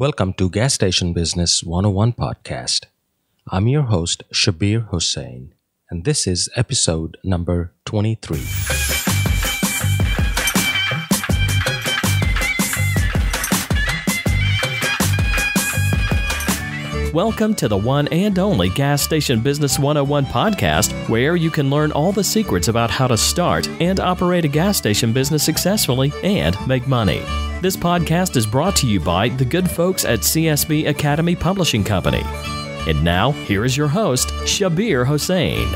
Welcome to Gas Station Business 101 podcast. I'm your host, Shabir Hussain, and this is episode number 23. Welcome to the one and only Gas Station Business 101 podcast, where you can learn all the secrets about how to start and operate a gas station business successfully and make money. This podcast is brought to you by the good folks at CSB Academy Publishing Company. And now, here is your host, Shabir Hossein.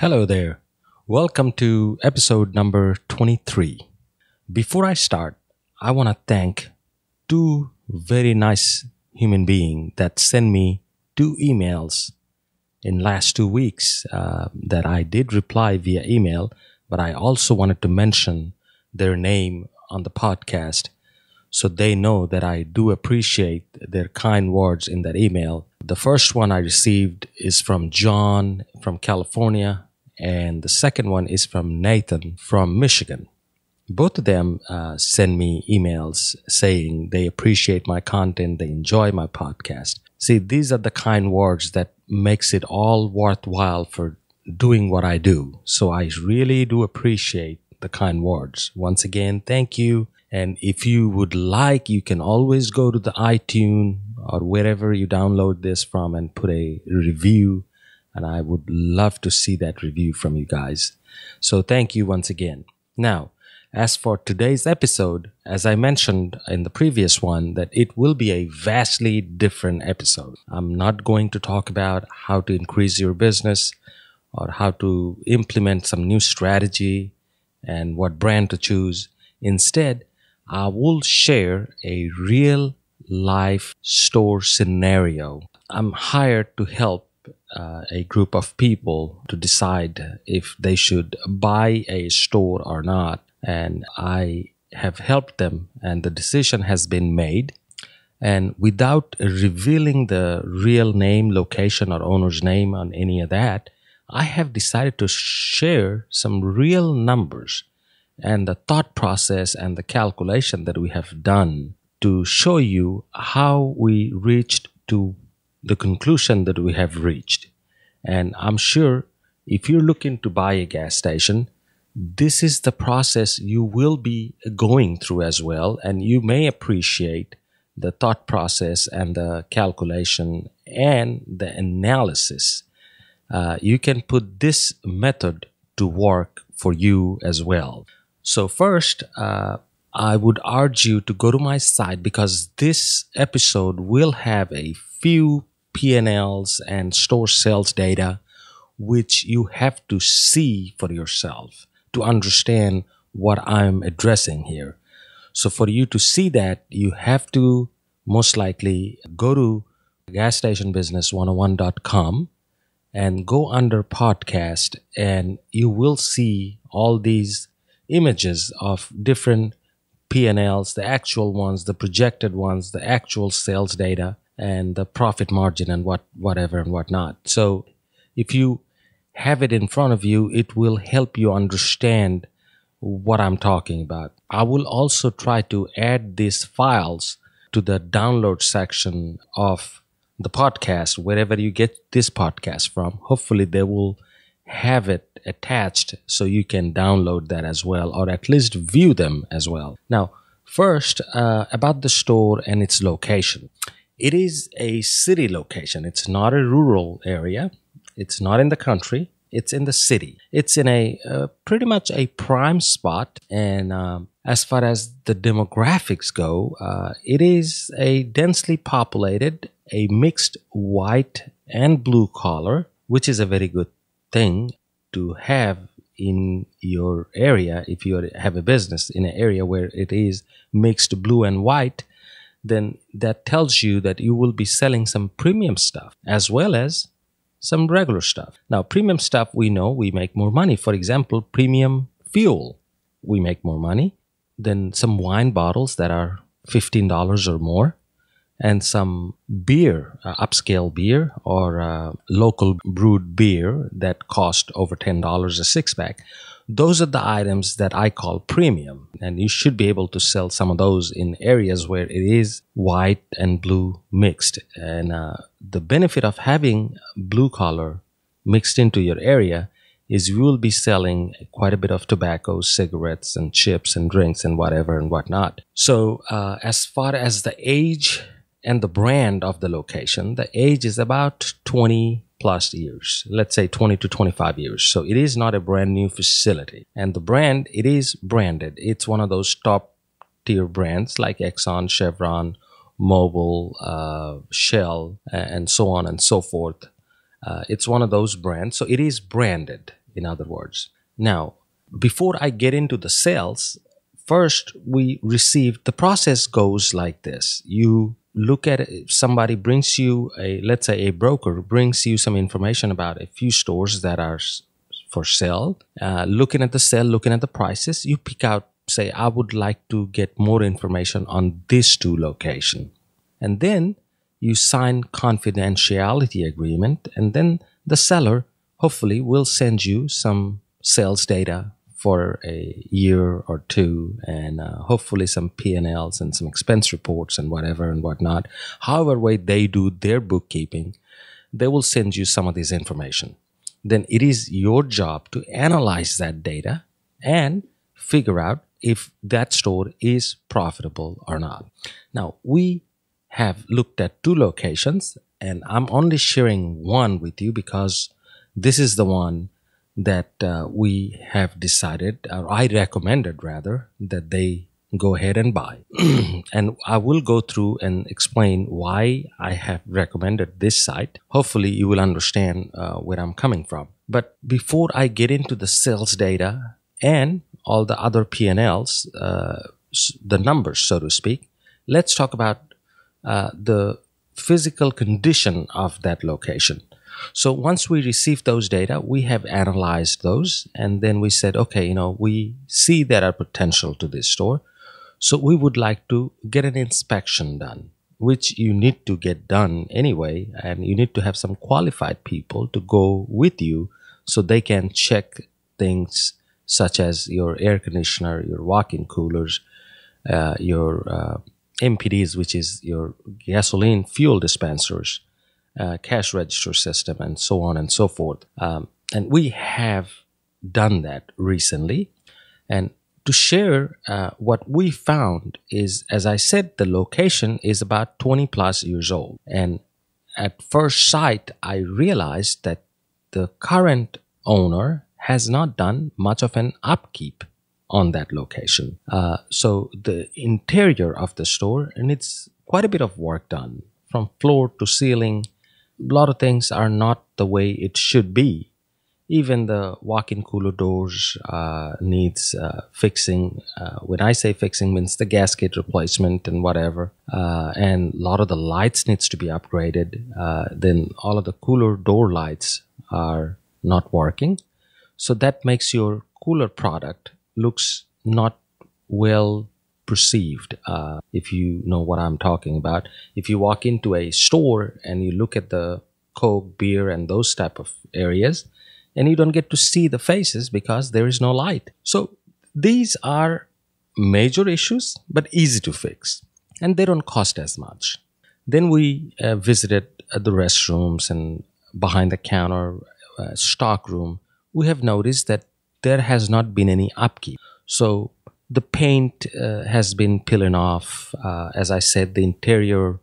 Hello there. Welcome to episode number 23. Before I start, I want to thank two very nice human beings that send me two emails in last two weeks uh, that I did reply via email, but I also wanted to mention their name on the podcast so they know that I do appreciate their kind words in that email. The first one I received is from John from California, and the second one is from Nathan from Michigan. Both of them uh, send me emails saying they appreciate my content, they enjoy my podcast. See, these are the kind words that makes it all worthwhile for doing what I do. So I really do appreciate the kind words. Once again, thank you. And if you would like, you can always go to the iTunes or wherever you download this from and put a review. And I would love to see that review from you guys. So thank you once again. Now, as for today's episode, as I mentioned in the previous one, that it will be a vastly different episode. I'm not going to talk about how to increase your business or how to implement some new strategy and what brand to choose. Instead, I will share a real life store scenario. I'm hired to help uh, a group of people to decide if they should buy a store or not and I have helped them, and the decision has been made. And without revealing the real name, location, or owner's name on any of that, I have decided to share some real numbers and the thought process and the calculation that we have done to show you how we reached to the conclusion that we have reached. And I'm sure if you're looking to buy a gas station, this is the process you will be going through as well. And you may appreciate the thought process and the calculation and the analysis. Uh, you can put this method to work for you as well. So, first, uh, I would urge you to go to my site because this episode will have a few P&Ls and store sales data which you have to see for yourself to understand what I'm addressing here. So for you to see that, you have to most likely go to gasstationbusiness101.com and go under podcast and you will see all these images of different P&Ls, the actual ones, the projected ones, the actual sales data and the profit margin and what whatever and whatnot. So if you have it in front of you, it will help you understand what I'm talking about. I will also try to add these files to the download section of the podcast, wherever you get this podcast from. Hopefully, they will have it attached so you can download that as well, or at least view them as well. Now, first, uh, about the store and its location. It is a city location, it's not a rural area. It's not in the country. It's in the city. It's in a uh, pretty much a prime spot. And um, as far as the demographics go, uh, it is a densely populated, a mixed white and blue collar, which is a very good thing to have in your area. If you have a business in an area where it is mixed blue and white, then that tells you that you will be selling some premium stuff as well as some regular stuff. Now, premium stuff we know we make more money. For example, premium fuel, we make more money than some wine bottles that are $15 or more, and some beer, uh, upscale beer or uh, local brewed beer that cost over $10 a six pack. Those are the items that I call premium, and you should be able to sell some of those in areas where it is white and blue mixed. And uh, the benefit of having blue collar mixed into your area is you will be selling quite a bit of tobacco, cigarettes, and chips and drinks and whatever and whatnot. So, uh, as far as the age and the brand of the location, the age is about 20 plus years, let's say 20 to 25 years. So it is not a brand new facility. And the brand, it is branded. It's one of those top tier brands like Exxon, Chevron, Mobil, uh, Shell, and so on and so forth. Uh, it's one of those brands. So it is branded, in other words. Now, before I get into the sales, first we receive the process goes like this you look at it, somebody brings you a let's say a broker brings you some information about a few stores that are for sale uh, looking at the sale looking at the prices you pick out say i would like to get more information on this two location and then you sign confidentiality agreement and then the seller hopefully will send you some sales data for a year or two and uh, hopefully some p&l's and some expense reports and whatever and whatnot however way they do their bookkeeping they will send you some of this information then it is your job to analyze that data and figure out if that store is profitable or not now we have looked at two locations and i'm only sharing one with you because this is the one that uh, we have decided, or I recommended rather, that they go ahead and buy. and I will go through and explain why I have recommended this site. Hopefully, you will understand uh, where I'm coming from. But before I get into the sales data and all the other P&Ls, uh, the numbers, so to speak, let's talk about uh, the physical condition of that location. So once we received those data, we have analyzed those, and then we said, okay, you know, we see there are potential to this store, so we would like to get an inspection done, which you need to get done anyway, and you need to have some qualified people to go with you so they can check things such as your air conditioner, your walk-in coolers, uh, your uh, MPDs, which is your gasoline fuel dispensers uh, cash register system, and so on and so forth. Um, and we have done that recently. And to share uh, what we found is, as I said, the location is about 20 plus years old. And at first sight, I realized that the current owner has not done much of an upkeep on that location. Uh, so the interior of the store needs quite a bit of work done from floor to ceiling a lot of things are not the way it should be. Even the walk-in cooler doors uh, needs uh, fixing. Uh, when I say fixing, means the gasket replacement and whatever. Uh, and a lot of the lights needs to be upgraded. Uh, then all of the cooler door lights are not working, so that makes your cooler product looks not well perceived uh, if you know what i'm talking about if you walk into a store and you look at the coke beer and those type of areas and you don't get to see the faces because there is no light so these are major issues but easy to fix and they don't cost as much then we uh, visited uh, the restrooms and behind the counter uh, stock room we have noticed that there has not been any upkeep so the paint uh, has been peeling off. Uh, as I said, the interior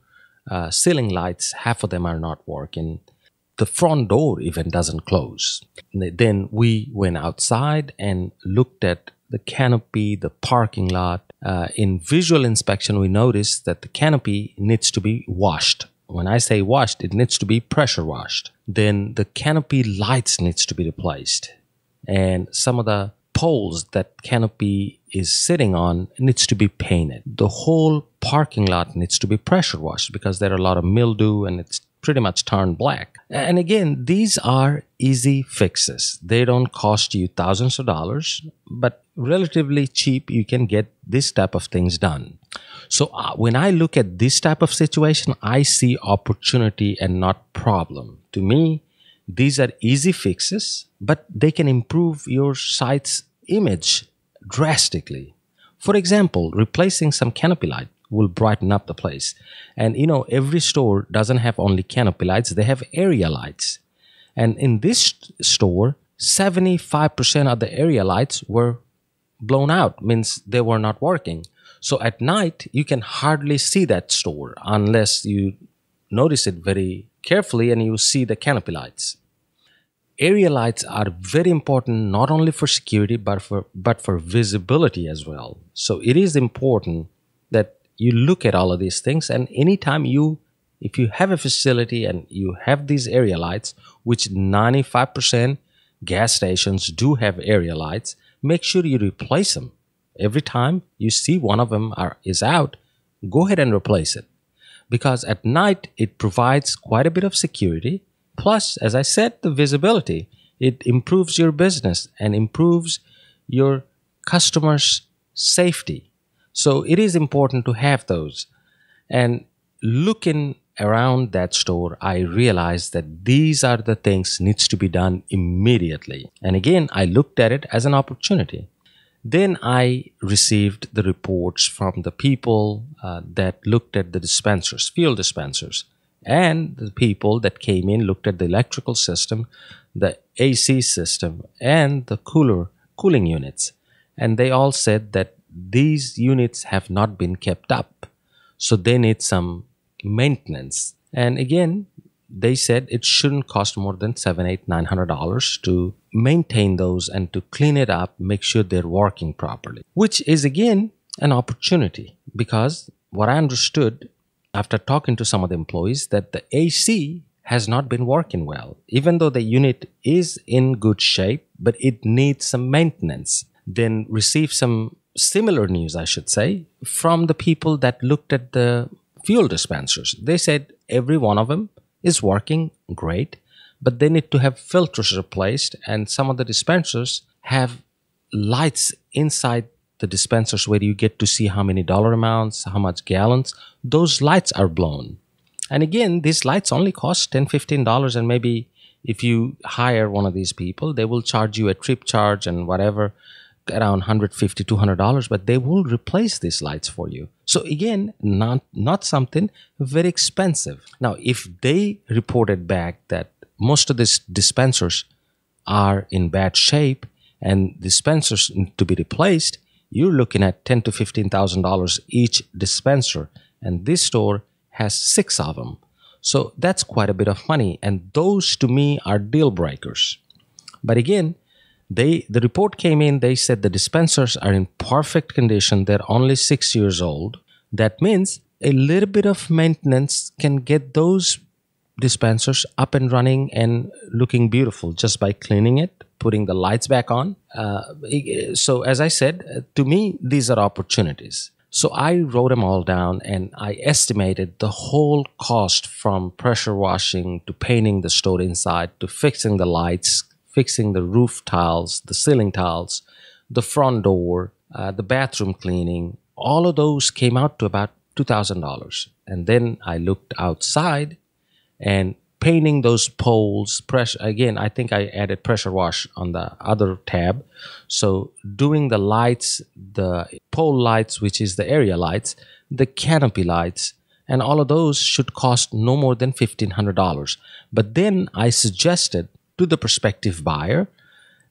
uh, ceiling lights, half of them are not working. The front door even doesn't close. Then we went outside and looked at the canopy, the parking lot. Uh, in visual inspection, we noticed that the canopy needs to be washed. When I say washed, it needs to be pressure washed. Then the canopy lights needs to be replaced. And some of the poles that canopy is sitting on needs to be painted. The whole parking lot needs to be pressure washed because there are a lot of mildew and it's pretty much turned black. And again, these are easy fixes. They don't cost you thousands of dollars, but relatively cheap you can get this type of things done. So uh, when I look at this type of situation, I see opportunity and not problem. To me, these are easy fixes, but they can improve your site's image drastically. For example, replacing some canopy light will brighten up the place. And you know, every store doesn't have only canopy lights, they have area lights. And in this store, 75% of the area lights were blown out, means they were not working. So at night, you can hardly see that store unless you notice it very carefully and you see the canopy lights area lights are very important not only for security but for but for visibility as well so it is important that you look at all of these things and anytime you if you have a facility and you have these area lights which 95% gas stations do have area lights make sure you replace them every time you see one of them are, is out go ahead and replace it because at night it provides quite a bit of security Plus, as I said, the visibility. It improves your business and improves your customers' safety. So it is important to have those. And looking around that store, I realized that these are the things needs to be done immediately. And again, I looked at it as an opportunity. Then I received the reports from the people uh, that looked at the dispensers, fuel dispensers and the people that came in looked at the electrical system the ac system and the cooler cooling units and they all said that these units have not been kept up so they need some maintenance and again they said it shouldn't cost more than seven eight nine hundred dollars to maintain those and to clean it up make sure they're working properly which is again an opportunity because what i understood after talking to some of the employees that the AC has not been working well. Even though the unit is in good shape, but it needs some maintenance. Then receive some similar news, I should say, from the people that looked at the fuel dispensers. They said every one of them is working great, but they need to have filters replaced, and some of the dispensers have lights inside the dispensers where you get to see how many dollar amounts, how much gallons, those lights are blown. And again, these lights only cost 10 $15 and maybe if you hire one of these people, they will charge you a trip charge and whatever around 150 $200 but they will replace these lights for you so again not not something very expensive now if they reported back that most of these dispensers are in bad shape and dispensers need to be replaced you're looking at ten to fifteen thousand dollars each dispenser, and this store has six of them. So that's quite a bit of money, and those to me are deal breakers. But again, they the report came in. They said the dispensers are in perfect condition. They're only six years old. That means a little bit of maintenance can get those dispensers up and running and looking beautiful just by cleaning it, putting the lights back on. Uh, so, as I said, uh, to me, these are opportunities. So, I wrote them all down and I estimated the whole cost from pressure washing to painting the store inside to fixing the lights, fixing the roof tiles, the ceiling tiles, the front door, uh, the bathroom cleaning. All of those came out to about $2,000. And then I looked outside and painting those poles pressure again i think i added pressure wash on the other tab so doing the lights the pole lights which is the area lights the canopy lights and all of those should cost no more than $1500 but then i suggested to the prospective buyer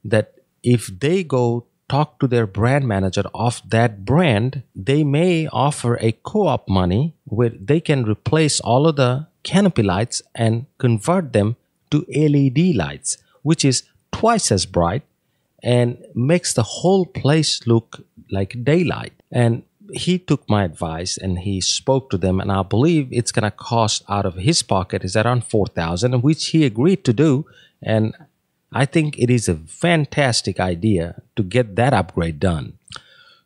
that if they go talk to their brand manager of that brand they may offer a co-op money where they can replace all of the canopy lights and convert them to LED lights, which is twice as bright and makes the whole place look like daylight. And he took my advice and he spoke to them and i believe it's going to cost out of his pocket is around 4000 which he agreed to do and i think it is a fantastic idea to get that upgrade done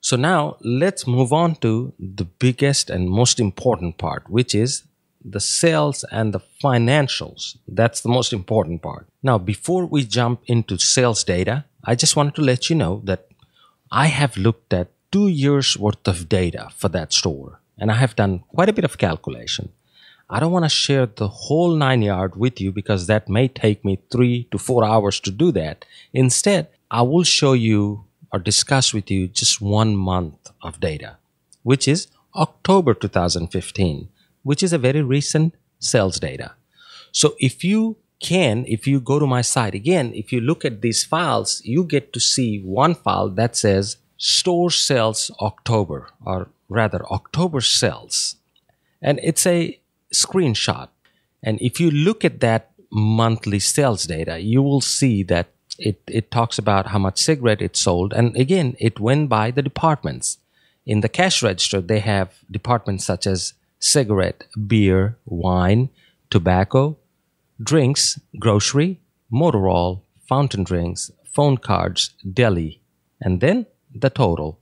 so now let's move on to the biggest and most important part which is the sales and the financials. That's the most important part. Now, before we jump into sales data, I just wanted to let you know that I have looked at two years worth of data for that store and I have done quite a bit of calculation. I don't want to share the whole nine yard with you because that may take me three to four hours to do that. Instead, I will show you or discuss with you just one month of data, which is October 2015 which is a very recent sales data. So if you can, if you go to my site again, if you look at these files, you get to see one file that says store sales October, or rather October sales. And it's a screenshot. And if you look at that monthly sales data, you will see that it, it talks about how much cigarette it sold. And again, it went by the departments. In the cash register, they have departments such as cigarette, beer, wine, tobacco, drinks, grocery, motor oil, fountain drinks, phone cards, deli, and then the total.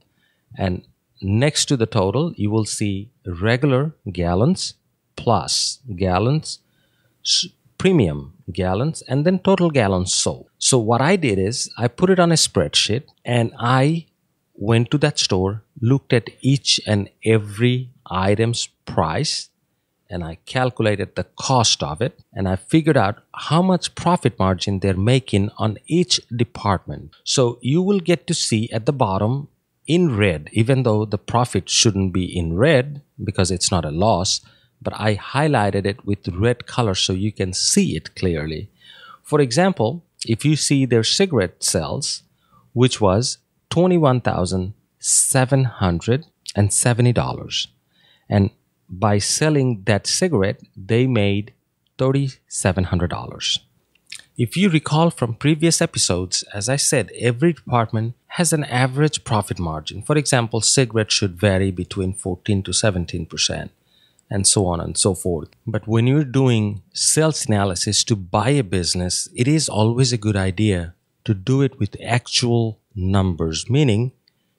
And next to the total, you will see regular gallons, plus gallons, premium gallons, and then total gallons sold. So, what I did is I put it on a spreadsheet and I went to that store, looked at each and every item's price and I calculated the cost of it and I figured out how much profit margin they're making on each department. So you will get to see at the bottom in red, even though the profit shouldn't be in red because it's not a loss, but I highlighted it with red color so you can see it clearly. For example, if you see their cigarette sales, which was $21,770 and by selling that cigarette, they made $3,700. If you recall from previous episodes, as I said, every department has an average profit margin. For example, cigarettes should vary between 14 to 17 percent and so on and so forth. But when you're doing sales analysis to buy a business, it is always a good idea to do it with actual numbers, meaning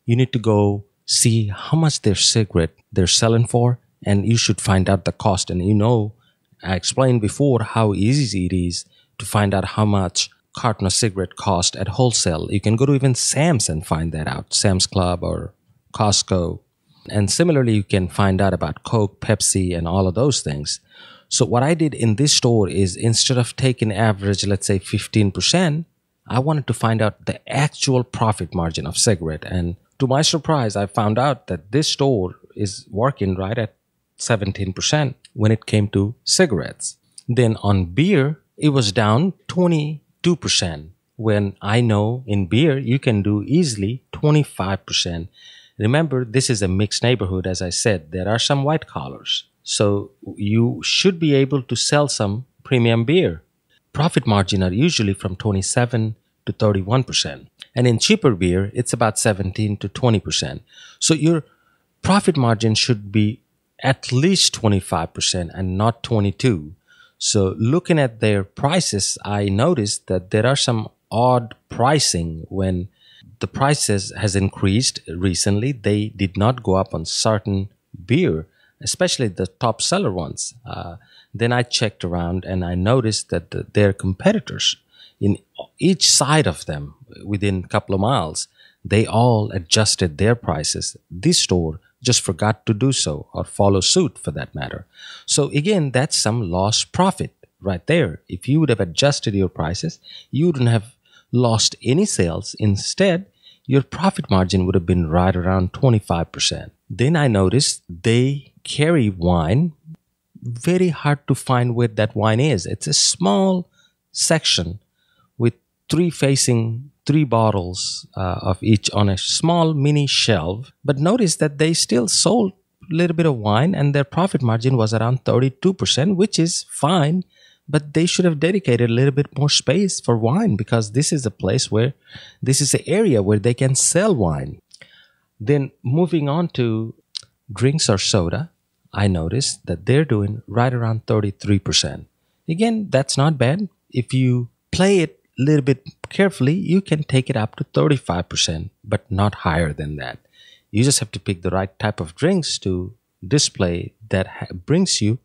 you need to go see how much their cigarette they're selling for, and you should find out the cost. And you know, I explained before how easy it is to find out how much carton of cigarette cost at wholesale. You can go to even Sam's and find that out, Sam's Club or Costco. And similarly, you can find out about Coke, Pepsi, and all of those things. So what I did in this store is instead of taking average, let's say 15%, I wanted to find out the actual profit margin of cigarette. And to my surprise, I found out that this store is working right at 17% when it came to cigarettes. Then on beer, it was down 22%. When I know in beer, you can do easily 25%. Remember, this is a mixed neighborhood. As I said, there are some white collars. So you should be able to sell some premium beer. Profit margin are usually from 27 to 31%. And in cheaper beer, it's about 17 to 20%. So your profit margin should be at least 25% and not 22. So looking at their prices, I noticed that there are some odd pricing when the prices has increased recently. They did not go up on certain beer, especially the top seller ones. Uh, then I checked around and I noticed that the, their competitors in each side of them within a couple of miles, they all adjusted their prices. This store just forgot to do so or follow suit for that matter. So again, that's some lost profit right there. If you would have adjusted your prices, you wouldn't have lost any sales. Instead, your profit margin would have been right around 25%. Then I noticed they carry wine. Very hard to find where that wine is. It's a small section with three facing three bottles uh, of each on a small mini shelf. But notice that they still sold a little bit of wine and their profit margin was around 32%, which is fine. But they should have dedicated a little bit more space for wine because this is a place where this is the area where they can sell wine. Then moving on to drinks or soda, I noticed that they're doing right around 33%. Again, that's not bad. If you play it little bit carefully, you can take it up to 35%, but not higher than that. You just have to pick the right type of drinks to display that brings you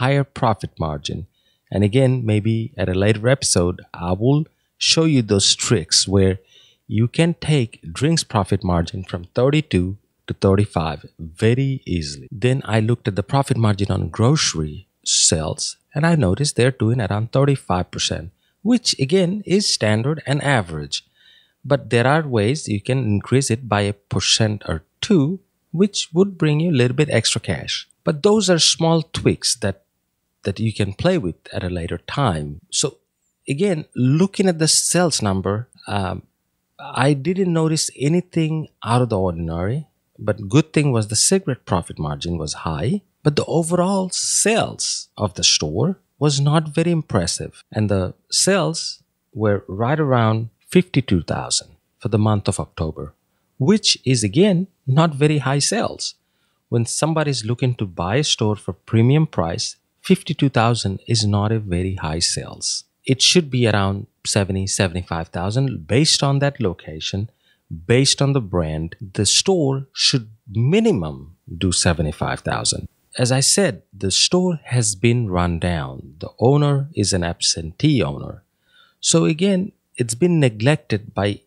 higher profit margin. And again, maybe at a later episode, I will show you those tricks where you can take drinks profit margin from 32 to 35 very easily. Then I looked at the profit margin on grocery sales and I noticed they're doing around 35% which again is standard and average. But there are ways you can increase it by a percent or two, which would bring you a little bit extra cash. But those are small tweaks that, that you can play with at a later time. So again, looking at the sales number, um, I didn't notice anything out of the ordinary. But good thing was the cigarette profit margin was high, but the overall sales of the store was not very impressive, and the sales were right around 52,000 for the month of October, which is again not very high sales. When somebody is looking to buy a store for premium price, 52,000 is not a very high sales. It should be around 70, 75,000 based on that location, based on the brand. The store should minimum do 75,000. As I said, the store has been run down. The owner is an absentee owner. So again, it's been neglected by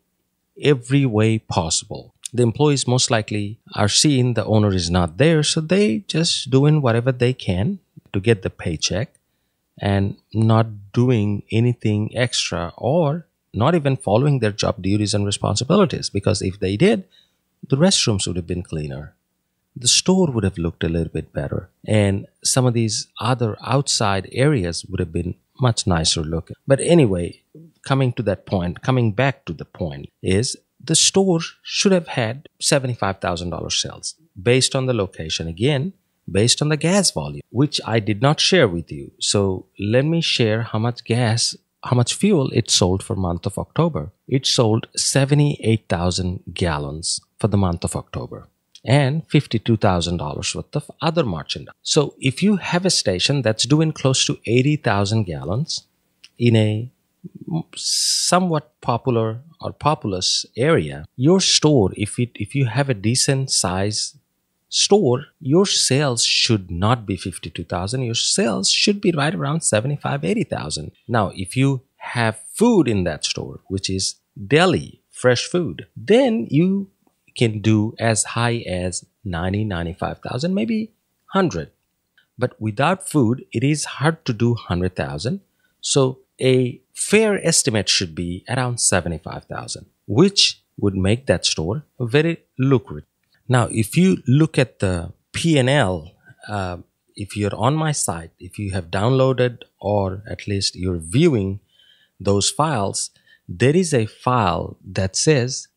every way possible. The employees most likely are seeing the owner is not there, so they just doing whatever they can to get the paycheck and not doing anything extra or not even following their job duties and responsibilities because if they did, the restrooms would have been cleaner the store would have looked a little bit better. And some of these other outside areas would have been much nicer looking. But anyway, coming to that point, coming back to the point is the store should have had $75,000 sales based on the location again, based on the gas volume, which I did not share with you. So let me share how much gas, how much fuel it sold for month of October. It sold 78,000 gallons for the month of October and $52,000 worth of other merchandise. So if you have a station that's doing close to 80,000 gallons in a somewhat popular or populous area, your store, if, it, if you have a decent size store, your sales should not be 52,000. Your sales should be right around 75, 80,000. Now, if you have food in that store, which is deli, fresh food, then you can do as high as 90, 95,000, maybe 100. But without food, it is hard to do 100,000. So a fair estimate should be around 75,000, which would make that store very lucrative. Now, if you look at the P&L, uh, if you're on my site, if you have downloaded or at least you're viewing those files, there is a file that says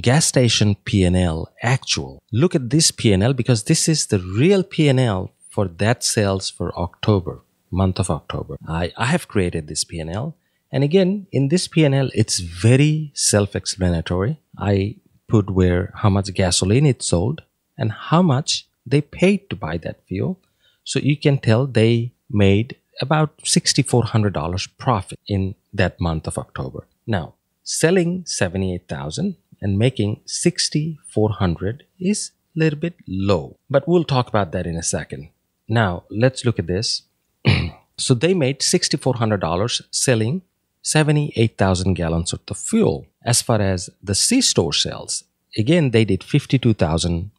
gas station P&L actual. Look at this P&L because this is the real P&L for that sales for October, month of October. I, I have created this P&L. And again, in this P&L, it's very self-explanatory. I put where how much gasoline it sold and how much they paid to buy that fuel. So you can tell they made about $6,400 profit in that month of October. Now, selling 78,000 and making 6400 is a little bit low. But we'll talk about that in a second. Now, let's look at this. so they made $6,400 selling 78,000 gallons of the fuel. As far as the C-store sales, again, they did 52,000,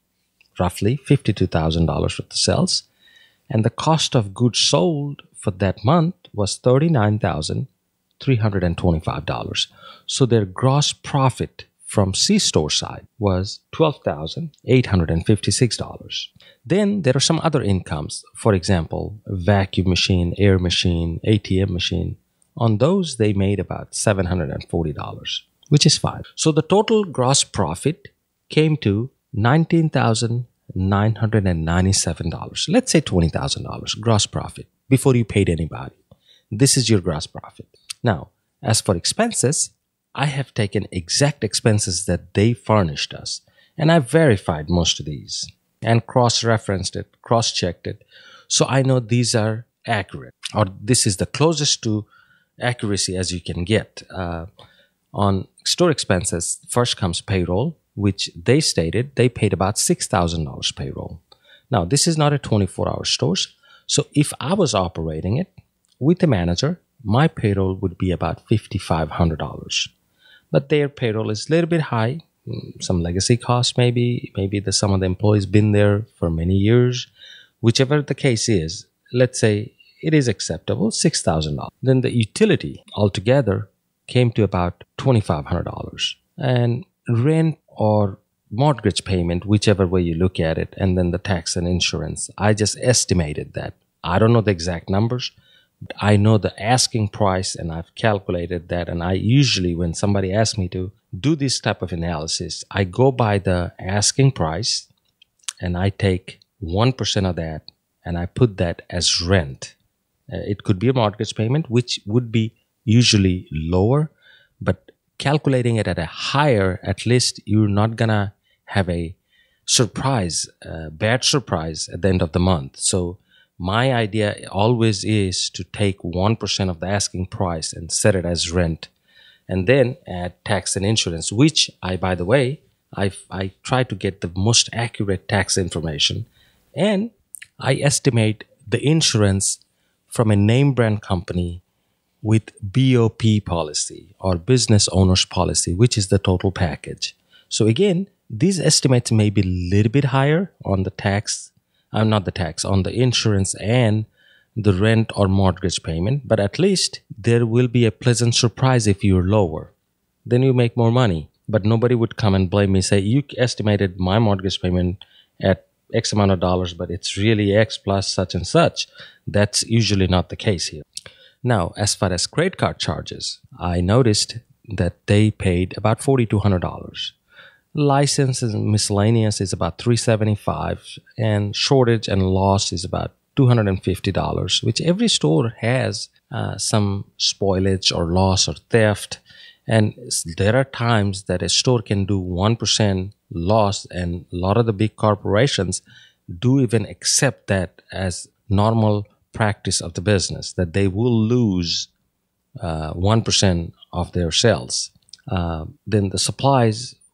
roughly $52,000 worth of sales. And the cost of goods sold for that month was $39,325. So their gross profit from C-store side was $12,856. Then there are some other incomes, for example, vacuum machine, air machine, ATM machine. On those, they made about $740, which is fine. So the total gross profit came to $19,997. Let's say $20,000 gross profit before you paid anybody. This is your gross profit. Now, as for expenses, I have taken exact expenses that they furnished us, and I verified most of these and cross referenced it, cross checked it. So I know these are accurate, or this is the closest to accuracy as you can get. Uh, on store expenses, first comes payroll, which they stated they paid about $6,000 payroll. Now, this is not a 24 hour store. So if I was operating it with a manager, my payroll would be about $5,500 but their payroll is a little bit high mm, some legacy costs maybe maybe the some of the employees been there for many years whichever the case is let's say it is acceptable $6000 then the utility altogether came to about $2500 and rent or mortgage payment whichever way you look at it and then the tax and insurance i just estimated that i don't know the exact numbers I know the asking price and I've calculated that. And I usually, when somebody asks me to do this type of analysis, I go by the asking price and I take 1% of that and I put that as rent. Uh, it could be a mortgage payment, which would be usually lower, but calculating it at a higher, at least you're not gonna have a surprise, uh, bad surprise at the end of the month. So my idea always is to take 1% of the asking price and set it as rent and then add tax and insurance which i by the way i i try to get the most accurate tax information and i estimate the insurance from a name brand company with bop policy or business owners policy which is the total package so again these estimates may be a little bit higher on the tax I'm not the tax on the insurance and the rent or mortgage payment, but at least there will be a pleasant surprise if you're lower. Then you make more money, but nobody would come and blame me say you estimated my mortgage payment at X amount of dollars, but it's really X plus such and such. That's usually not the case here. Now, as far as credit card charges, I noticed that they paid about $4,200 license and miscellaneous is about 375 and shortage and loss is about $250 which every store has uh, some spoilage or loss or theft and there are times that a store can do 1% loss and a lot of the big corporations do even accept that as normal practice of the business that they will lose uh, 1% of their sales uh, then the supplies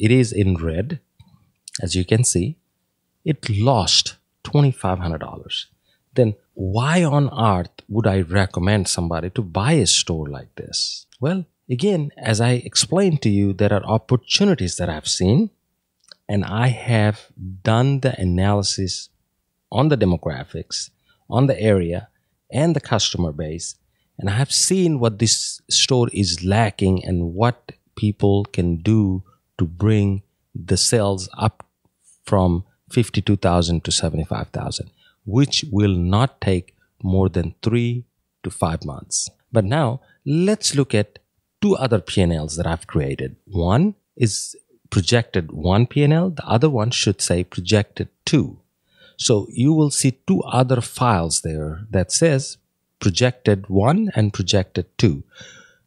it is in red as you can see it lost $2500 then why on earth would i recommend somebody to buy a store like this well again as i explained to you there are opportunities that i've seen and i have done the analysis on the demographics on the area and the customer base and i have seen what this store is lacking and what people can do to bring the sales up from 52,000 to 75,000, which will not take more than three to five months. But now let's look at two other P&Ls that I've created. One is projected one P&L. the other one should say projected two. So you will see two other files there that says projected one and projected two.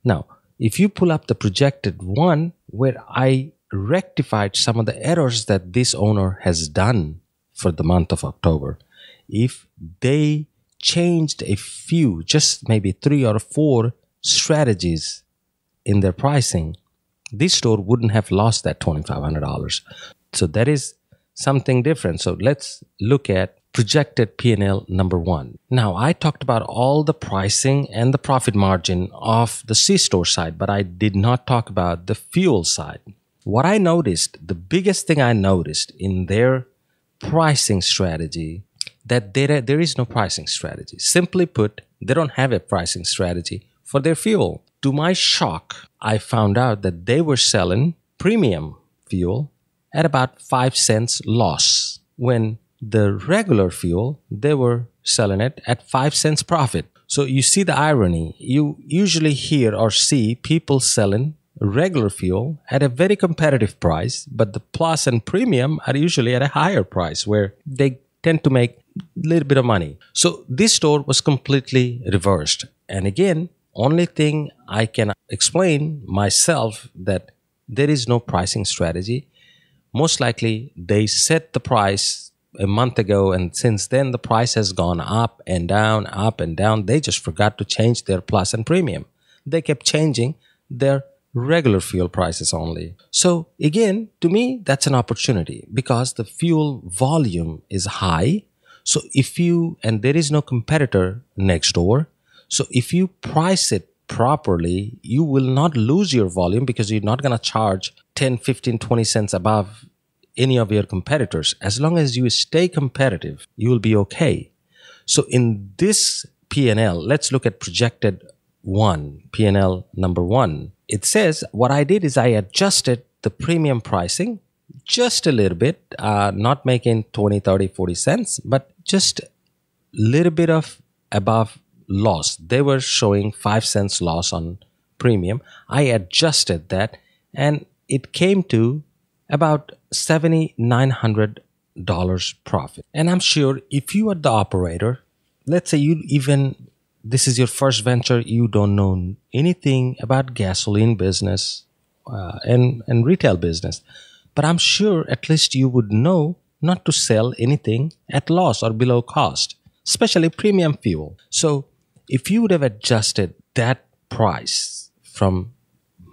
Now, if you pull up the projected one where I rectified some of the errors that this owner has done for the month of October. If they changed a few, just maybe three or four strategies in their pricing, this store wouldn't have lost that $2,500. So that is something different. So let's look at projected P&L number 1. Now, I talked about all the pricing and the profit margin of the C-store side, but I did not talk about the fuel side what I noticed, the biggest thing I noticed in their pricing strategy, that there there is no pricing strategy. Simply put, they don't have a pricing strategy for their fuel. To my shock, I found out that they were selling premium fuel at about 5 cents loss when the regular fuel they were selling it at 5 cents profit. So you see the irony. You usually hear or see people selling regular fuel at a very competitive price, but the plus and premium are usually at a higher price where they tend to make a little bit of money. So this store was completely reversed. And again, only thing I can explain myself that there is no pricing strategy. Most likely they set the price a month ago and since then the price has gone up and down, up and down. They just forgot to change their plus and premium. They kept changing their regular fuel prices only. So, again, to me, that's an opportunity because the fuel volume is high. So, if you, and there is no competitor next door, so if you price it properly, you will not lose your volume because you're not going to charge 10, 15, 20 cents above any of your competitors. As long as you stay competitive, you will be okay. So, in this P&L, let's look at projected one, P&L number one. It says what I did is I adjusted the premium pricing just a little bit, uh, not making 20, 30, 40 cents, but just a little bit of above loss. They were showing 5 cents loss on premium. I adjusted that and it came to about $7,900 profit. And I'm sure if you are the operator, let's say you even this is your first venture you don't know anything about gasoline business uh, and and retail business but i'm sure at least you would know not to sell anything at loss or below cost especially premium fuel so if you would have adjusted that price from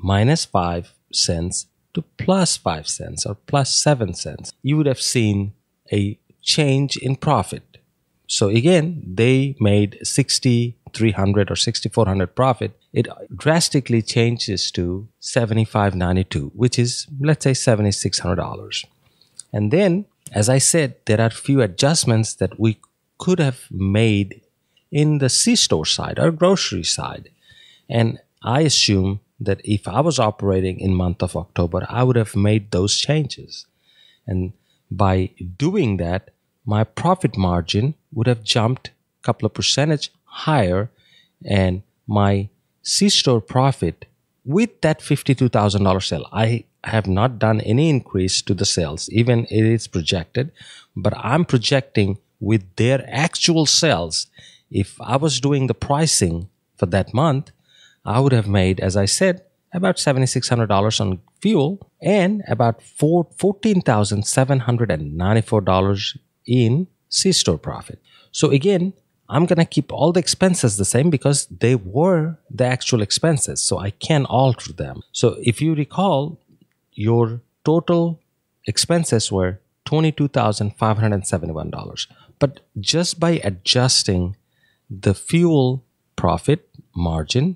minus 5 cents to plus 5 cents or plus 7 cents you would have seen a change in profit so again they made 60 300 or 6400 profit it drastically changes to 7592 which is let's say $7600 and then as i said there are few adjustments that we could have made in the c-store side or grocery side and i assume that if i was operating in month of october i would have made those changes and by doing that my profit margin would have jumped a couple of percentage higher and my c-store profit with that $52000 sale i have not done any increase to the sales even it is projected but i'm projecting with their actual sales if i was doing the pricing for that month i would have made as i said about $7600 on fuel and about $14794 in c-store profit so again I'm going to keep all the expenses the same because they were the actual expenses. So I can alter them. So if you recall, your total expenses were $22,571. But just by adjusting the fuel profit margin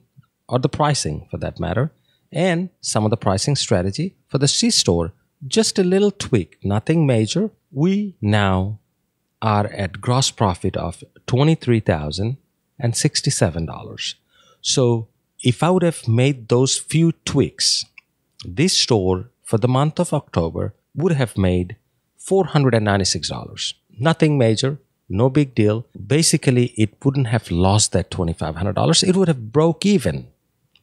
or the pricing for that matter, and some of the pricing strategy for the C store, just a little tweak, nothing major, we now are at gross profit of $23,067. So if I would have made those few tweaks, this store for the month of October would have made $496. Nothing major, no big deal. Basically, it wouldn't have lost that $2,500. It would have broke even.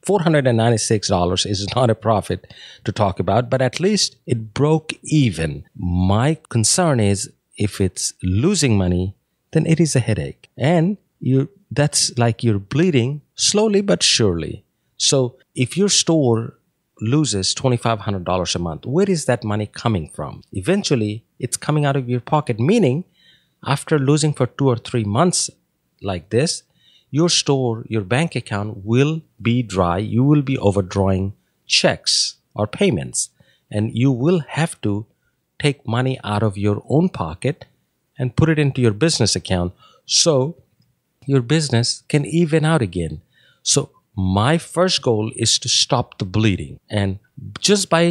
$496 is not a profit to talk about, but at least it broke even. My concern is if it's losing money, then it is a headache. And you that's like you're bleeding slowly but surely. So if your store loses $2,500 a month, where is that money coming from? Eventually, it's coming out of your pocket, meaning after losing for two or three months like this, your store, your bank account will be dry. You will be overdrawing checks or payments, and you will have to take money out of your own pocket and put it into your business account so your business can even out again. So, my first goal is to stop the bleeding. And just by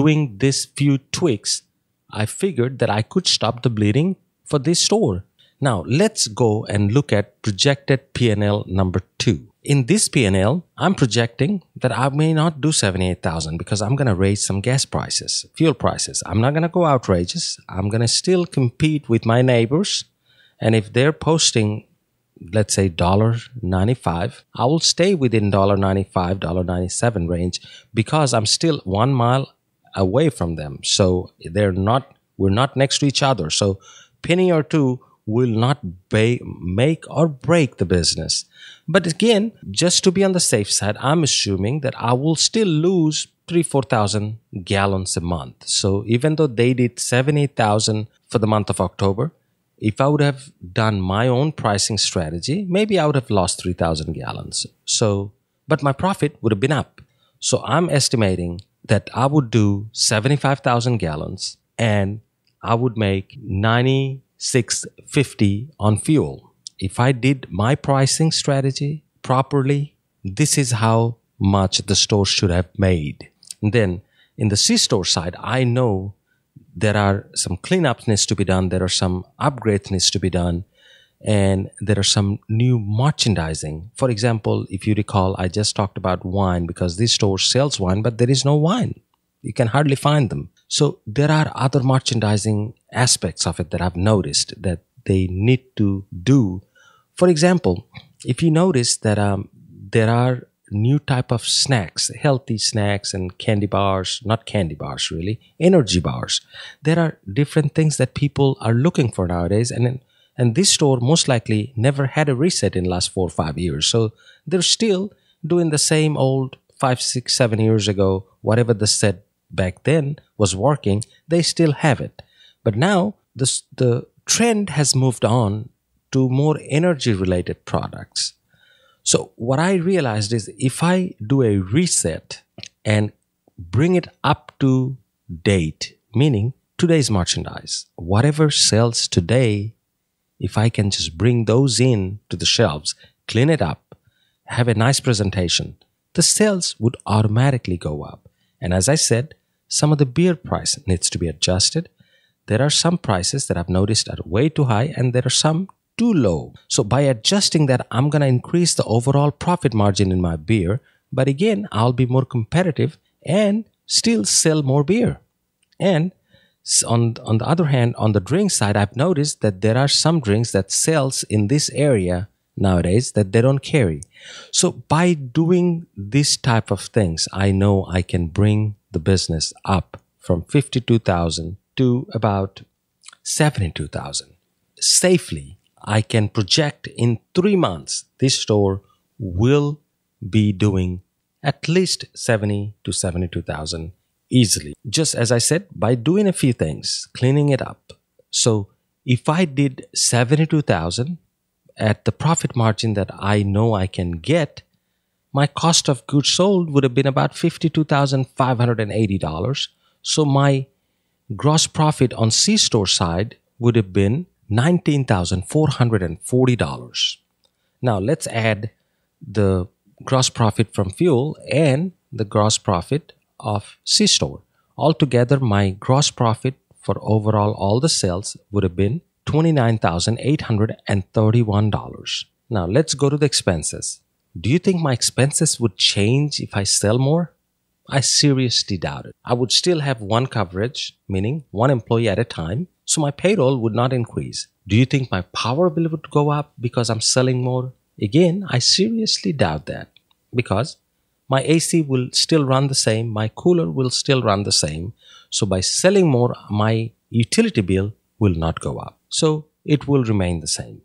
doing this few tweaks, I figured that I could stop the bleeding for this store. Now, let's go and look at projected PNL number 2 in this PNL, I'm projecting that I may not do 78,000 because I'm going to raise some gas prices, fuel prices. I'm not going to go outrageous. I'm going to still compete with my neighbors. And if they're posting, let's say $1.95, I will stay within $1.95, $1.97 range because I'm still one mile away from them. So they're not, we're not next to each other. So penny or two will not make or break the business. But again, just to be on the safe side, I'm assuming that I will still lose three, 4,000 gallons a month. So even though they did 70,000 for the month of October, if I would have done my own pricing strategy, maybe I would have lost 3,000 gallons. So, but my profit would have been up. So I'm estimating that I would do 75,000 gallons and I would make 90 650 on fuel. If I did my pricing strategy properly, this is how much the store should have made. And then in the C store side, I know there are some cleanups needs to be done. There are some upgrades needs to be done. And there are some new merchandising. For example, if you recall, I just talked about wine because this store sells wine, but there is no wine. You can hardly find them. So there are other merchandising aspects of it that I've noticed that they need to do. For example, if you notice that um, there are new type of snacks, healthy snacks and candy bars, not candy bars really, energy bars. There are different things that people are looking for nowadays and and this store most likely never had a reset in last 4 or 5 years. So they're still doing the same old five, six, seven years ago, whatever the set back then was working, they still have it. But now the the trend has moved on to more energy related products. So, what I realized is if I do a reset and bring it up to date, meaning today's merchandise, whatever sells today, if I can just bring those in to the shelves, clean it up, have a nice presentation, the sales would automatically go up. And as I said, some of the beer price needs to be adjusted. There are some prices that I've noticed are way too high, and there are some too low. So by adjusting that, I'm going to increase the overall profit margin in my beer. But again, I'll be more competitive and still sell more beer. And on, on the other hand, on the drink side, I've noticed that there are some drinks that sells in this area nowadays that they don't carry. So by doing this type of things, I know I can bring the business up from 52,000 to about 72,000. Safely, I can project in 3 months this store will be doing at least 70 to 72,000 easily. Just as I said, by doing a few things, cleaning it up. So if I did 72,000 at the profit margin that I know I can get, my cost of goods sold would have been about $52,580. So my gross profit on C store side would have been $19,440. Now let's add the gross profit from fuel and the gross profit of C store. Altogether, my gross profit for overall all the sales would have been $29,831. Now let's go to the expenses. Do you think my expenses would change if I sell more? I seriously doubt it. I would still have one coverage, meaning one employee at a time, so my payroll would not increase. Do you think my power bill would go up because I'm selling more? Again, I seriously doubt that because my AC will still run the same, my cooler will still run the same. So by selling more, my utility bill will not go up. So it will remain the same.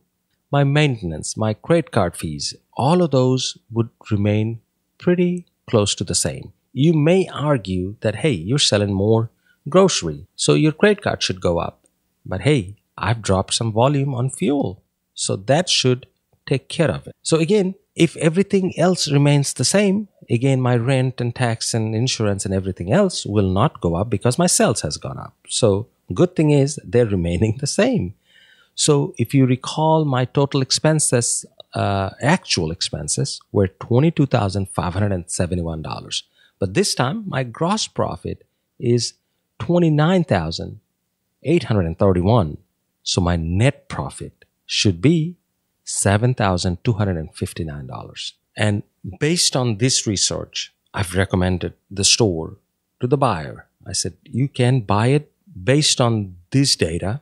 My maintenance, my credit card fees, all of those would remain pretty close to the same. You may argue that, hey, you're selling more grocery, so your credit card should go up. But hey, I've dropped some volume on fuel, so that should take care of it. So again, if everything else remains the same, again, my rent and tax and insurance and everything else will not go up because my sales has gone up. So Good thing is they're remaining the same. So if you recall, my total expenses, uh, actual expenses, were twenty-two thousand five hundred and seventy-one dollars. But this time, my gross profit is twenty-nine thousand eight hundred and thirty-one. So my net profit should be seven thousand two hundred and fifty-nine dollars. And based on this research, I've recommended the store to the buyer. I said, you can buy it based on this data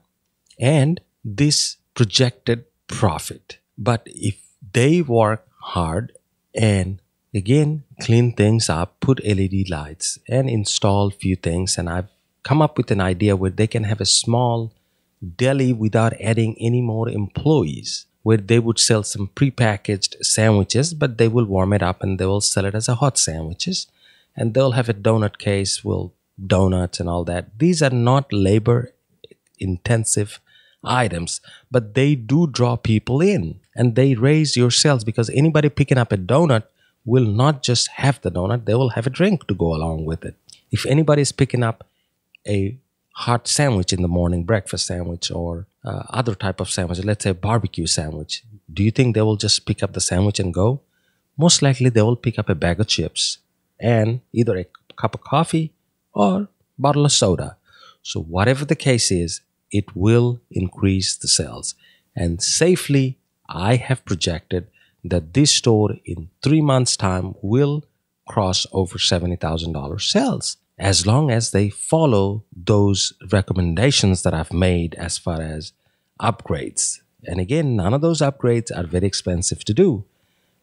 and this projected profit. But if they work hard and again clean things up, put LED lights and install few things, and I've come up with an idea where they can have a small deli without adding any more employees where they would sell some prepackaged sandwiches but they will warm it up and they will sell it as a hot sandwiches and they'll have a donut case will donuts and all that. These are not labor intensive items, but they do draw people in and they raise your sales because anybody picking up a donut will not just have the donut, they will have a drink to go along with it. If anybody is picking up a hot sandwich in the morning, breakfast sandwich or uh, other type of sandwich, let's say barbecue sandwich, do you think they will just pick up the sandwich and go? Most likely they will pick up a bag of chips and either a cup of coffee or bottle of soda. So whatever the case is, it will increase the sales. And safely, I have projected that this store in three months' time will cross over $70,000 sales as long as they follow those recommendations that I've made as far as upgrades. And again, none of those upgrades are very expensive to do.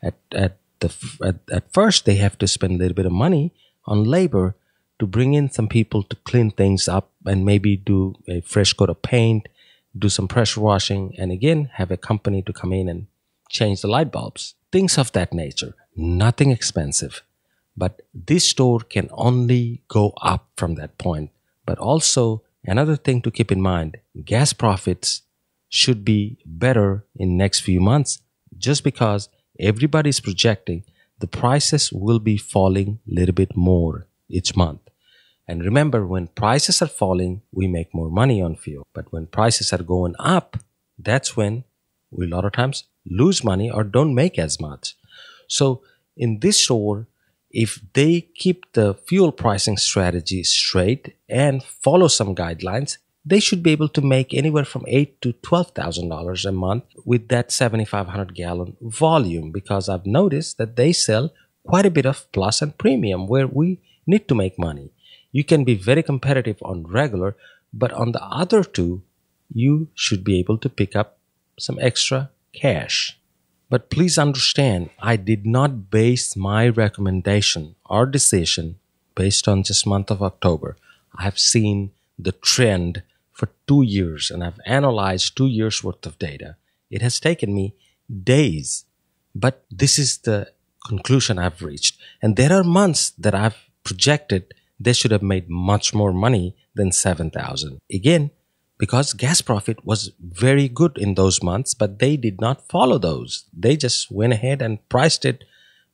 At, at, the, at, at first, they have to spend a little bit of money on labor to bring in some people to clean things up and maybe do a fresh coat of paint, do some pressure washing, and again, have a company to come in and change the light bulbs. Things of that nature. Nothing expensive. But this store can only go up from that point. But also, another thing to keep in mind gas profits should be better in next few months just because everybody is projecting the prices will be falling a little bit more each month. And remember, when prices are falling, we make more money on fuel. But when prices are going up, that's when we a lot of times lose money or don't make as much. So in this store, if they keep the fuel pricing strategy straight and follow some guidelines, they should be able to make anywhere from eight to twelve thousand dollars a month with that seventy five hundred gallon volume. Because I've noticed that they sell quite a bit of plus and premium where we need to make money you can be very competitive on regular, but on the other two, you should be able to pick up some extra cash. But please understand, I did not base my recommendation or decision based on just month of October. I've seen the trend for 2 years and I've analyzed 2 years worth of data. It has taken me days, but this is the conclusion I've reached. And there are months that I've projected they should have made much more money than 7,000. Again, because gas profit was very good in those months, but they did not follow those. They just went ahead and priced it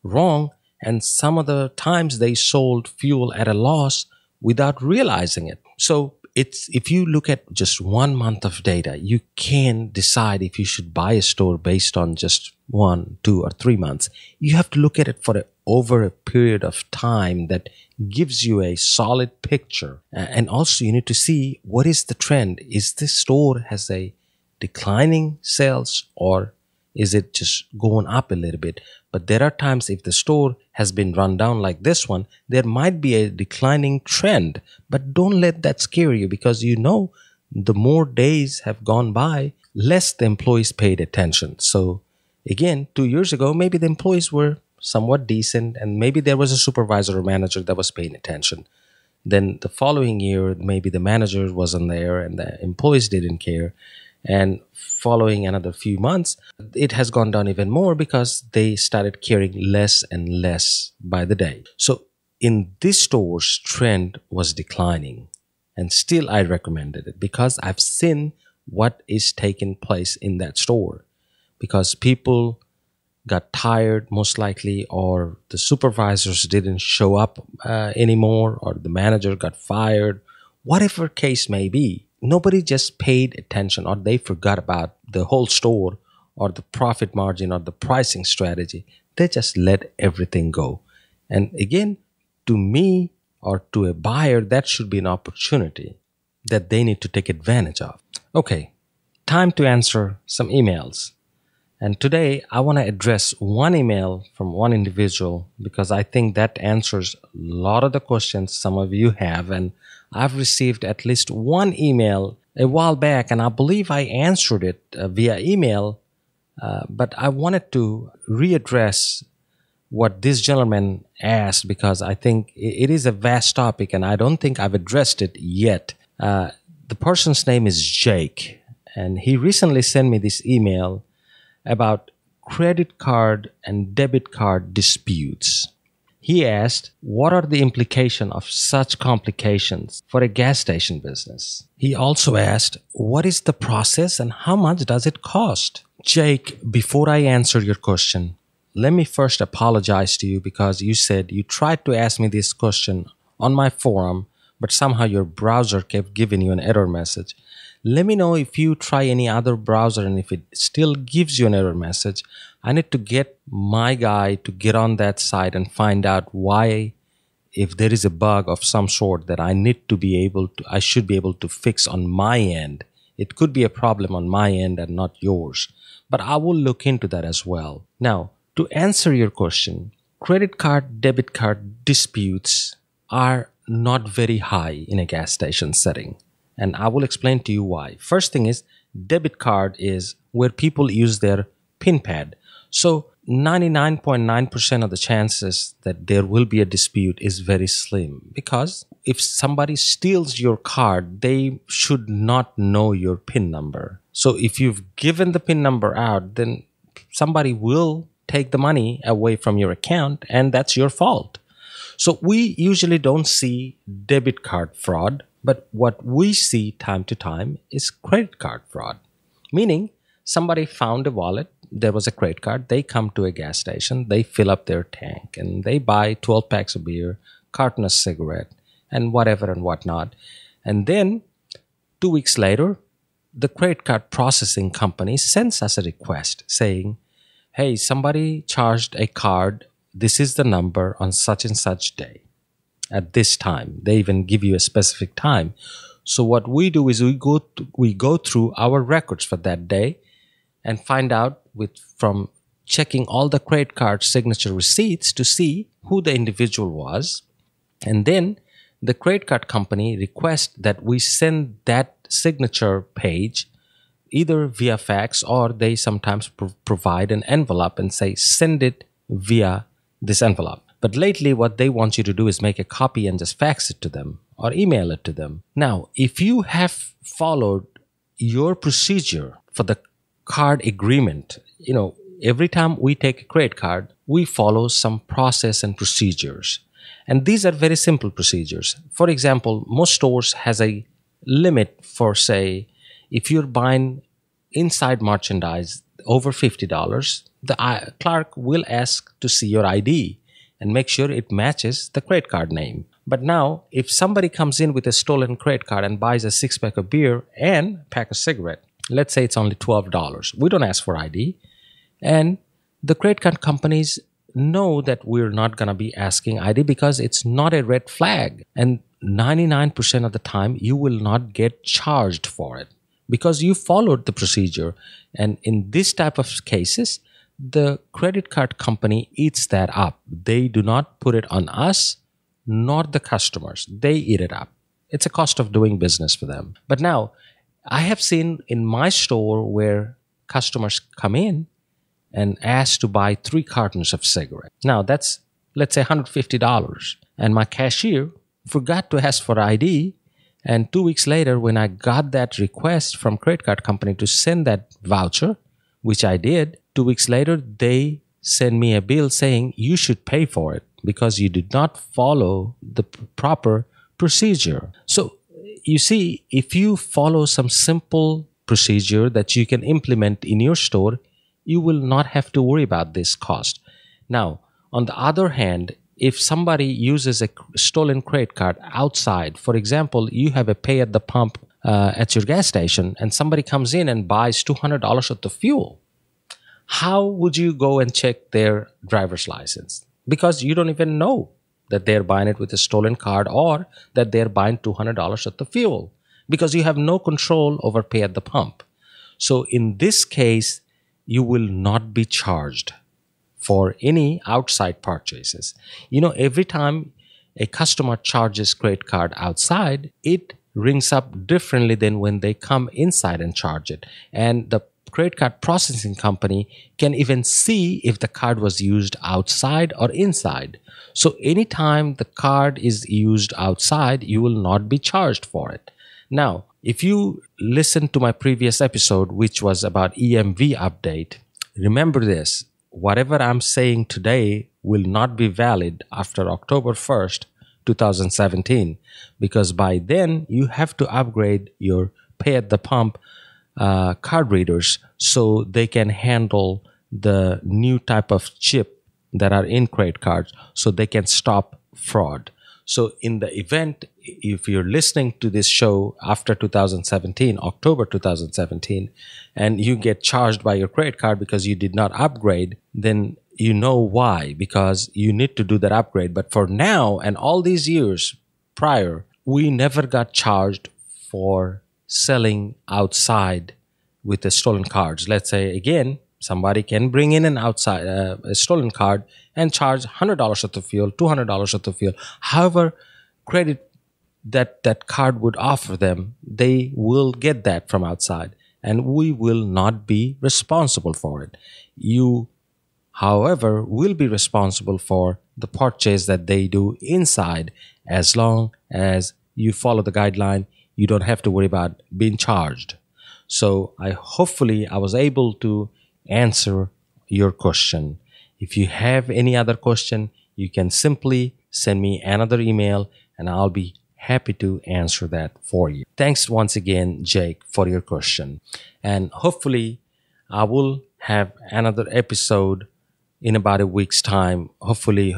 wrong. And some of the times they sold fuel at a loss without realizing it. So it's if you look at just one month of data, you can decide if you should buy a store based on just one, two, or three months. You have to look at it for a, over a period of time that gives you a solid picture. And also you need to see what is the trend. Is this store has a declining sales or is it just going up a little bit? But there are times if the store has been run down like this one, there might be a declining trend. But don't let that scare you because you know the more days have gone by, less the employees paid attention. So again, two years ago, maybe the employees were somewhat decent, and maybe there was a supervisor or manager that was paying attention. Then the following year, maybe the manager wasn't there and the employees didn't care. And following another few months, it has gone down even more because they started caring less and less by the day. So in this store's trend was declining. And still I recommended it because I've seen what is taking place in that store. Because people got tired, most likely, or the supervisors didn't show up uh, anymore, or the manager got fired, whatever case may be. Nobody just paid attention, or they forgot about the whole store, or the profit margin, or the pricing strategy. They just let everything go. And again, to me or to a buyer, that should be an opportunity that they need to take advantage of. Okay, time to answer some emails. And today I want to address one email from one individual because I think that answers a lot of the questions some of you have. And I've received at least one email a while back, and I believe I answered it uh, via email. Uh, but I wanted to readdress what this gentleman asked because I think it is a vast topic and I don't think I've addressed it yet. Uh, the person's name is Jake, and he recently sent me this email about credit card and debit card disputes. He asked, What are the implications of such complications for a gas station business? He also asked, What is the process and how much does it cost? Jake, before I answer your question, let me first apologize to you because you said you tried to ask me this question on my forum, but somehow your browser kept giving you an error message. Let me know if you try any other browser and if it still gives you an error message. I need to get my guy to get on that site and find out why if there is a bug of some sort that I need to be able to I should be able to fix on my end. It could be a problem on my end and not yours. But I will look into that as well. Now, to answer your question, credit card debit card disputes are not very high in a gas station setting and I will explain to you why. First thing is debit card is where people use their pin pad. So 99.9% of the chances that there will be a dispute is very slim because if somebody steals your card, they should not know your PIN number. So if you've given the PIN number out, then somebody will take the money away from your account and that's your fault. So we usually don't see debit card fraud but what we see time to time is credit card fraud, meaning somebody found a wallet, there was a credit card, they come to a gas station, they fill up their tank, and they buy 12 packs of beer, carton of cigarette, and whatever and whatnot. And then two weeks later, the credit card processing company sends us a request saying, Hey, somebody charged a card. This is the number on such and such day at this time. They even give you a specific time. So what we do is we go to, we go through our records for that day and find out with from checking all the credit card signature receipts to see who the individual was and then the credit card company requests that we send that signature page either via fax or they sometimes pro- provide an envelope and say send it via this envelope but lately, what they want you to do is make a copy and just fax it to them or email it to them. Now, if you have followed your procedure for the card agreement, you know, every time we take a credit card, we follow some process and procedures. And these are very simple procedures. For example, most stores has a limit for say if you're buying inside merchandise over $50, the uh, clerk will ask to see your ID and make sure it matches the credit card name. But now, if somebody comes in with a stolen credit card and buys a six pack of beer and pack of cigarette, let's say it's only $12, we don't ask for ID. And the credit card companies know that we're not going to be asking ID because it's not a red flag. And 99% of the time, you will not get charged for it because you followed the procedure. And in this type of cases, the credit card company eats that up. They do not put it on us nor the customers. They eat it up. It's a cost of doing business for them. But now, I have seen in my store where customers come in and ask to buy three cartons of cigarettes. Now, that's, let's say, $150. And my cashier forgot to ask for ID. And two weeks later, when I got that request from credit card company to send that voucher, which I did. Two weeks later, they sent me a bill saying you should pay for it because you did not follow the proper procedure. So, you see, if you follow some simple procedure that you can implement in your store, you will not have to worry about this cost. Now, on the other hand, if somebody uses a stolen credit card outside, for example, you have a pay at the pump uh, at your gas station and somebody comes in and buys $200 worth of fuel, how would you go and check their driver's license? Because you don't even know that they're buying it with a stolen card or that they're buying $200 worth of fuel because you have no control over pay at the pump. So in this case, you will not be charged for any outside purchases. You know, every time a customer charges credit card outside, it rings up differently than when they come inside and charge it. And the credit card processing company can even see if the card was used outside or inside. So, anytime the card is used outside, you will not be charged for it. Now, if you listen to my previous episode, which was about EMV update, remember this whatever I'm saying today will not be valid after October 1st 2017 because by then you have to upgrade your pay at the pump uh, card readers so they can handle the new type of chip that are in credit cards so they can stop fraud. So, in the event, if you're listening to this show after 2017, October 2017, and you get charged by your credit card because you did not upgrade, then you know why because you need to do that upgrade but for now and all these years prior we never got charged for selling outside with the stolen cards let's say again somebody can bring in an outside uh, a stolen card and charge $100 worth of fuel $200 worth of fuel however credit that that card would offer them they will get that from outside and we will not be responsible for it you however, will be responsible for the purchase that they do inside as long as you follow the guideline you don't have to worry about being charged so i hopefully i was able to answer your question if you have any other question you can simply send me another email and i'll be happy to answer that for you thanks once again jake for your question and hopefully i will have another episode in about a week's time, hopefully,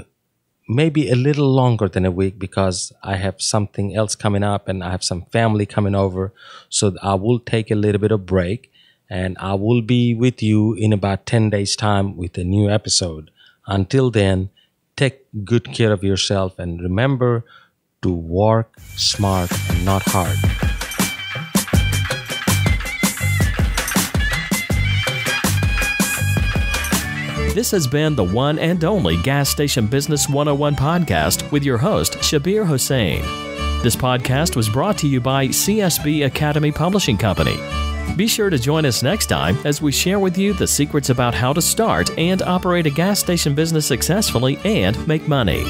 maybe a little longer than a week because I have something else coming up and I have some family coming over. So I will take a little bit of break and I will be with you in about 10 days' time with a new episode. Until then, take good care of yourself and remember to work smart and not hard. This has been the one and only Gas Station Business 101 podcast with your host, Shabir Hossein. This podcast was brought to you by CSB Academy Publishing Company. Be sure to join us next time as we share with you the secrets about how to start and operate a gas station business successfully and make money.